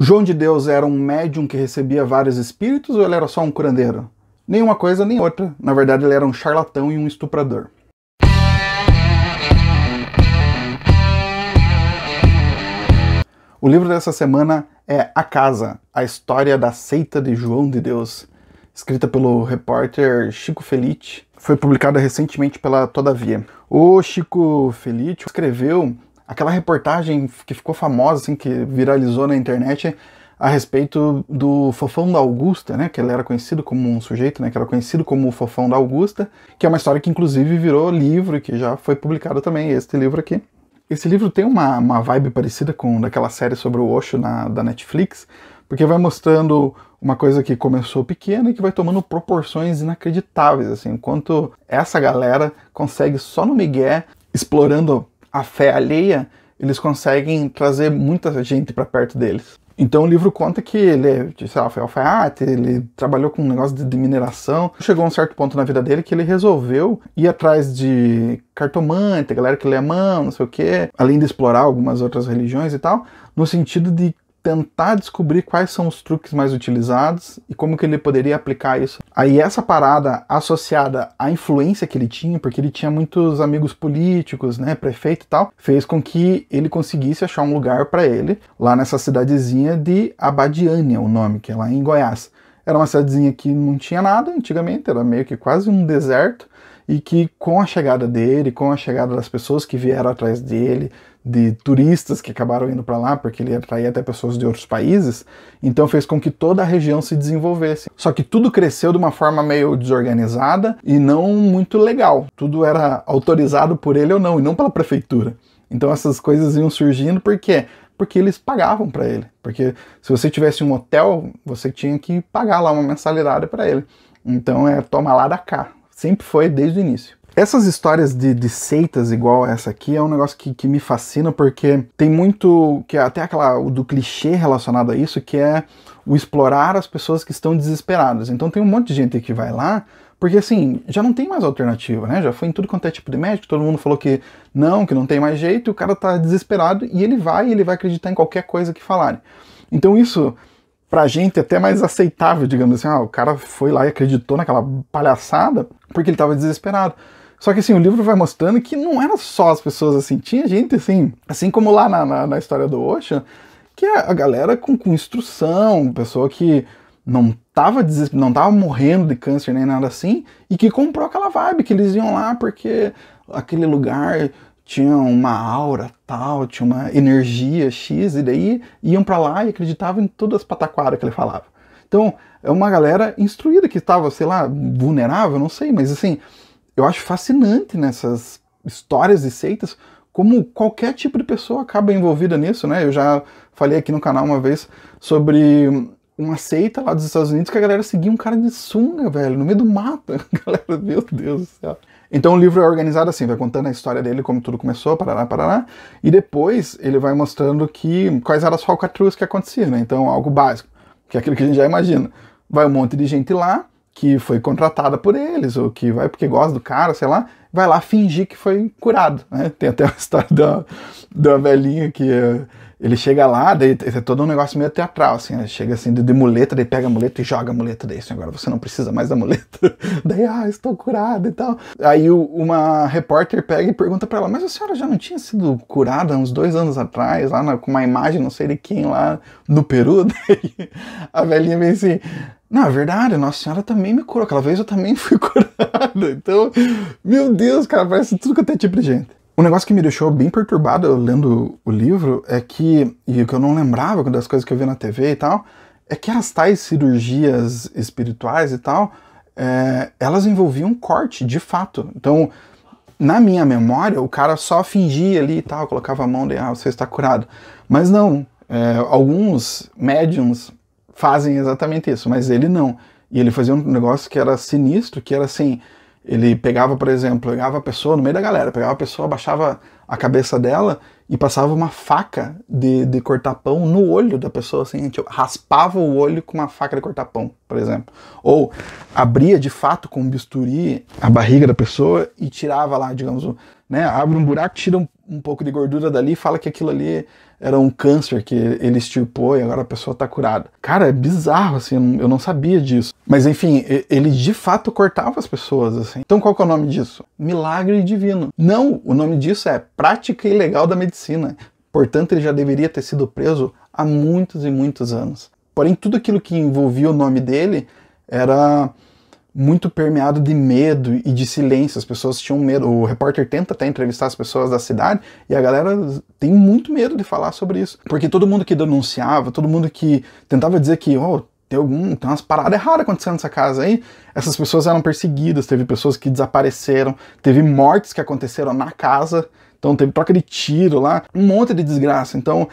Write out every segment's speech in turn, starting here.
João de Deus era um médium que recebia vários espíritos ou ele era só um curandeiro? Nenhuma coisa nem outra. Na verdade, ele era um charlatão e um estuprador. O livro dessa semana é A Casa, a história da seita de João de Deus, escrita pelo repórter Chico Felite. Foi publicada recentemente pela Todavia. O Chico Felite escreveu aquela reportagem que ficou famosa, assim, que viralizou na internet a respeito do Fofão da Augusta, né? Que ele era conhecido como um sujeito, né? Que era conhecido como o Fofão da Augusta, que é uma história que inclusive virou livro e que já foi publicado também, este livro aqui. Esse livro tem uma, uma vibe parecida com daquela série sobre o Osho na, da Netflix, porque vai mostrando uma coisa que começou pequena e que vai tomando proporções inacreditáveis, assim, enquanto essa galera consegue só no migué, explorando a fé alheia, eles conseguem trazer muita gente para perto deles. Então o livro conta que ele sei lá, foi alfaiate, ele trabalhou com um negócio de, mineração. Chegou a um certo ponto na vida dele que ele resolveu ir atrás de cartomante, galera que lê a mão, não sei o quê, além de explorar algumas outras religiões e tal, no sentido de tentar descobrir quais são os truques mais utilizados e como que ele poderia aplicar isso. Aí essa parada associada à influência que ele tinha, porque ele tinha muitos amigos políticos, né, prefeito e tal, fez com que ele conseguisse achar um lugar para ele lá nessa cidadezinha de Abadiânia, o nome que é lá em Goiás. Era uma cidadezinha que não tinha nada antigamente, era meio que quase um deserto e que com a chegada dele, com a chegada das pessoas que vieram atrás dele, de turistas que acabaram indo para lá, porque ele atraía até pessoas de outros países, então fez com que toda a região se desenvolvesse. Só que tudo cresceu de uma forma meio desorganizada e não muito legal. Tudo era autorizado por ele ou não, e não pela prefeitura. Então essas coisas iam surgindo porque porque eles pagavam para ele. Porque se você tivesse um hotel, você tinha que pagar lá uma mensalidade para ele. Então é toma lá da cá. Sempre foi desde o início. Essas histórias de, de, seitas igual essa aqui é um negócio que, que me fascina porque tem muito que é até aquela do clichê relacionado a isso que é o explorar as pessoas que estão desesperadas. Então tem um monte de gente que vai lá porque assim, já não tem mais alternativa, né? Já foi em tudo quanto é tipo de médico, todo mundo falou que não, que não tem mais jeito, e o cara tá desesperado e ele vai, ele vai acreditar em qualquer coisa que falarem. Então isso pra gente até mais aceitável, digamos assim. Ah, o cara foi lá e acreditou naquela palhaçada porque ele estava desesperado. Só que assim, o livro vai mostrando que não era só as pessoas assim, tinha gente assim, assim como lá na, na, na história do Osha, que é a galera com, com instrução, pessoa que não tava, desesper não tava morrendo de câncer nem nada assim, e que comprou aquela vibe, que eles iam lá porque aquele lugar tinham uma aura tal, tinha uma energia X, e daí iam para lá e acreditavam em todas as pataquadas que ele falava. Então, é uma galera instruída que estava, sei lá, vulnerável, não sei, mas assim, eu acho fascinante nessas histórias e seitas como qualquer tipo de pessoa acaba envolvida nisso, né? Eu já falei aqui no canal uma vez sobre uma seita lá dos Estados Unidos que a galera seguia um cara de sunga, velho, no meio do mato. A galera, meu Deus do céu. Então o livro é organizado assim, vai contando a história dele, como tudo começou, parará, parará, e depois ele vai mostrando que quais eram as falcatruas que aconteciam, né? Então algo básico, que é aquilo que a gente já imagina. Vai um monte de gente lá que foi contratada por eles, ou que vai porque gosta do cara, sei lá, vai lá fingir que foi curado, né? Tem até a história da, da velhinha que é ele chega lá, daí é todo um negócio meio teatral, assim, né? chega assim de, de muleta, daí pega a muleta e joga a muleta daí, assim, agora você não precisa mais da muleta. daí, ah, estou curado e tal. Aí o, uma repórter pega e pergunta para ela, mas a senhora já não tinha sido curada uns dois anos atrás, lá na, com uma imagem não sei de quem lá no Peru? Daí a velhinha vem assim, não, é verdade, Nossa Senhora também me curou, aquela vez eu também fui curada. Então, meu Deus, cara, parece tudo que eu tenho é tipo de gente. Um negócio que me deixou bem perturbado lendo o livro é que, e que eu não lembrava das coisas que eu vi na TV e tal, é que as tais cirurgias espirituais e tal, é, elas envolviam corte, de fato. Então, na minha memória, o cara só fingia ali e tal, colocava a mão e ah, você está curado. Mas não, é, alguns médiums fazem exatamente isso, mas ele não. E ele fazia um negócio que era sinistro, que era assim, ele pegava, por exemplo, pegava a pessoa no meio da galera, pegava a pessoa, abaixava a cabeça dela e passava uma faca de, de cortar pão no olho da pessoa, assim, tipo, raspava o olho com uma faca de cortar pão, por exemplo. Ou abria de fato com um bisturi a barriga da pessoa e tirava lá, digamos, né, abre um buraco, tira um, um pouco de gordura dali e fala que aquilo ali era um câncer que ele estirpou e agora a pessoa tá curada. Cara, é bizarro, assim, eu não sabia disso. Mas enfim, ele de fato cortava as pessoas, assim. Então qual que é o nome disso? Milagre divino. Não, o nome disso é prática ilegal da medicina. Portanto, ele já deveria ter sido preso há muitos e muitos anos. Porém, tudo aquilo que envolvia o nome dele era muito permeado de medo e de silêncio. As pessoas tinham medo. O repórter tenta até entrevistar as pessoas da cidade e a galera tem muito medo de falar sobre isso. Porque todo mundo que denunciava, todo mundo que tentava dizer que, oh, tem, algum, tem umas paradas erradas acontecendo nessa casa aí. Essas pessoas eram perseguidas, teve pessoas que desapareceram, teve mortes que aconteceram na casa. Então teve troca de tiro lá, um monte de desgraça. Então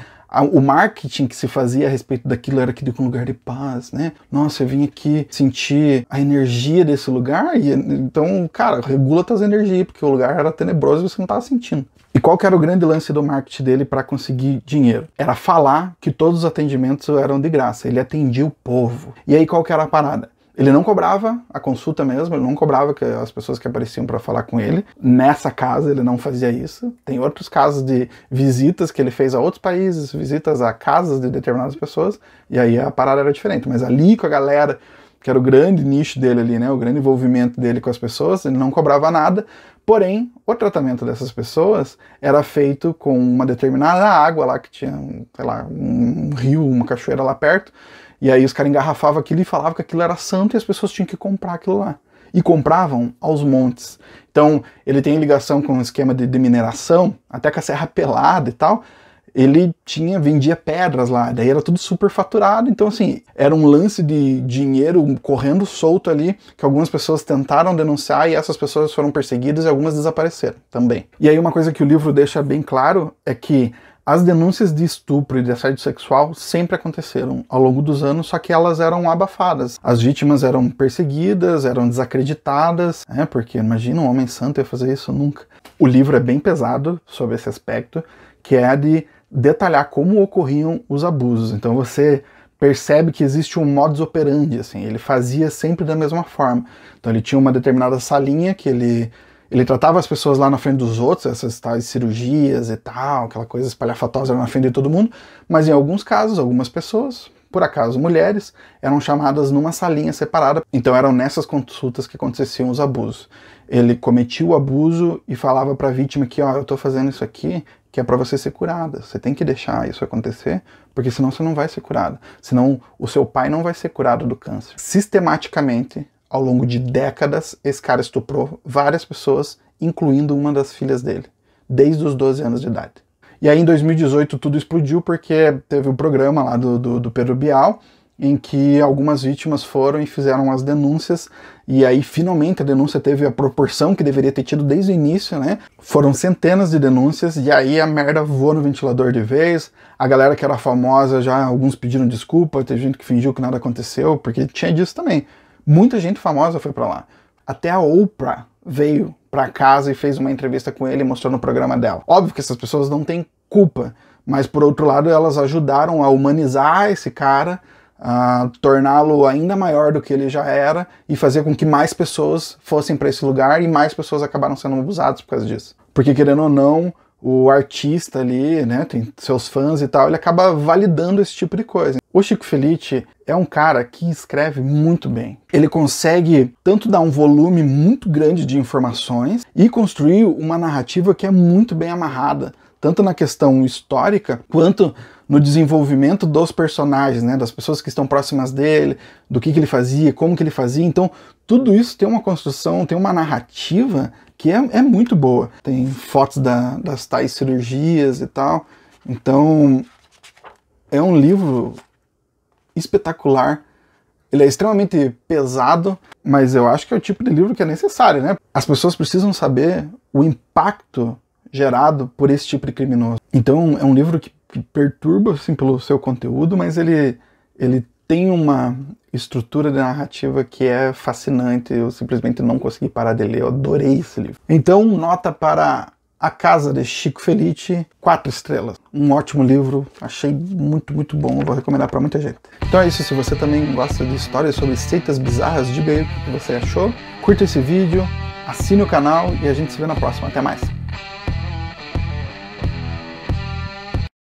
o marketing que se fazia a respeito daquilo era que de um lugar de paz, né? Nossa, eu vim aqui sentir a energia desse lugar e então, cara, regula tuas energias porque o lugar era tenebroso e você não estava sentindo. E qual que era o grande lance do marketing dele para conseguir dinheiro? Era falar que todos os atendimentos eram de graça, ele atendia o povo. E aí qual que era a parada? Ele não cobrava a consulta mesmo, ele não cobrava que as pessoas que apareciam para falar com ele. Nessa casa ele não fazia isso. Tem outros casos de visitas que ele fez a outros países, visitas a casas de determinadas pessoas, e aí a parada era diferente. Mas ali com a galera, que era o grande nicho dele ali, né, o grande envolvimento dele com as pessoas, ele não cobrava nada. Porém, o tratamento dessas pessoas era feito com uma determinada água lá que tinha, sei lá, um rio, uma cachoeira lá perto e aí os caras engarrafavam aquilo e falavam que aquilo era santo e as pessoas tinham que comprar aquilo lá. E compravam aos montes. Então, ele tem ligação com o esquema de, de mineração, até com a serra pelada e tal. Ele tinha, vendia pedras lá, daí era tudo super faturado. Então, assim, era um lance de dinheiro correndo solto ali, que algumas pessoas tentaram denunciar e essas pessoas foram perseguidas e algumas desapareceram também. E aí, uma coisa que o livro deixa bem claro é que as denúncias de estupro e de assédio sexual sempre aconteceram ao longo dos anos, só que elas eram abafadas. As vítimas eram perseguidas, eram desacreditadas, né? porque imagina um homem santo ia fazer isso nunca. O livro é bem pesado sobre esse aspecto, que é de detalhar como ocorriam os abusos. Então você percebe que existe um modus operandi, assim, ele fazia sempre da mesma forma. Então ele tinha uma determinada salinha que ele ele tratava as pessoas lá na frente dos outros, essas tais cirurgias e tal, aquela coisa espalhafatosa na frente de todo mundo, mas em alguns casos, algumas pessoas, por acaso mulheres, eram chamadas numa salinha separada, então eram nessas consultas que aconteciam os abusos. Ele cometia o abuso e falava para a vítima que, ó, oh, eu tô fazendo isso aqui, que é para você ser curada. Você tem que deixar isso acontecer, porque senão você não vai ser curada. Senão o seu pai não vai ser curado do câncer. Sistematicamente, ao longo de décadas, esse cara estuprou várias pessoas, incluindo uma das filhas dele, desde os 12 anos de idade. E aí em 2018 tudo explodiu porque teve o um programa lá do, do, do Pedro Bial, em que algumas vítimas foram e fizeram as denúncias, e aí finalmente a denúncia teve a proporção que deveria ter tido desde o início, né? Foram centenas de denúncias, e aí a merda voou no ventilador de vez. A galera que era famosa já, alguns pediram desculpa, teve gente que fingiu que nada aconteceu, porque tinha disso também. Muita gente famosa foi para lá. Até a Oprah veio para casa e fez uma entrevista com ele e mostrou no programa dela. Óbvio que essas pessoas não têm culpa, mas por outro lado, elas ajudaram a humanizar esse cara, a torná-lo ainda maior do que ele já era e fazer com que mais pessoas fossem para esse lugar e mais pessoas acabaram sendo abusadas por causa disso. Porque querendo ou não, o artista ali, né, tem seus fãs e tal, ele acaba validando esse tipo de coisa. O Chico Felice é um cara que escreve muito bem. Ele consegue tanto dar um volume muito grande de informações e construir uma narrativa que é muito bem amarrada, tanto na questão histórica quanto no desenvolvimento dos personagens, né, das pessoas que estão próximas dele, do que, que ele fazia, como que ele fazia. Então, tudo isso tem uma construção, tem uma narrativa que é, é muito boa. Tem fotos da, das tais cirurgias e tal. Então, é um livro espetacular. Ele é extremamente pesado, mas eu acho que é o tipo de livro que é necessário, né? As pessoas precisam saber o impacto gerado por esse tipo de criminoso. Então, é um livro que, que perturba, assim, pelo seu conteúdo, mas ele, ele tem uma estrutura de narrativa que é fascinante, eu simplesmente não consegui parar de ler, eu adorei esse livro. Então, nota para A Casa de Chico Felice, quatro estrelas. Um ótimo livro, achei muito, muito bom, vou recomendar para muita gente. Então é isso, se você também gosta de histórias sobre seitas bizarras, diga aí o que você achou, curta esse vídeo, assine o canal e a gente se vê na próxima. Até mais!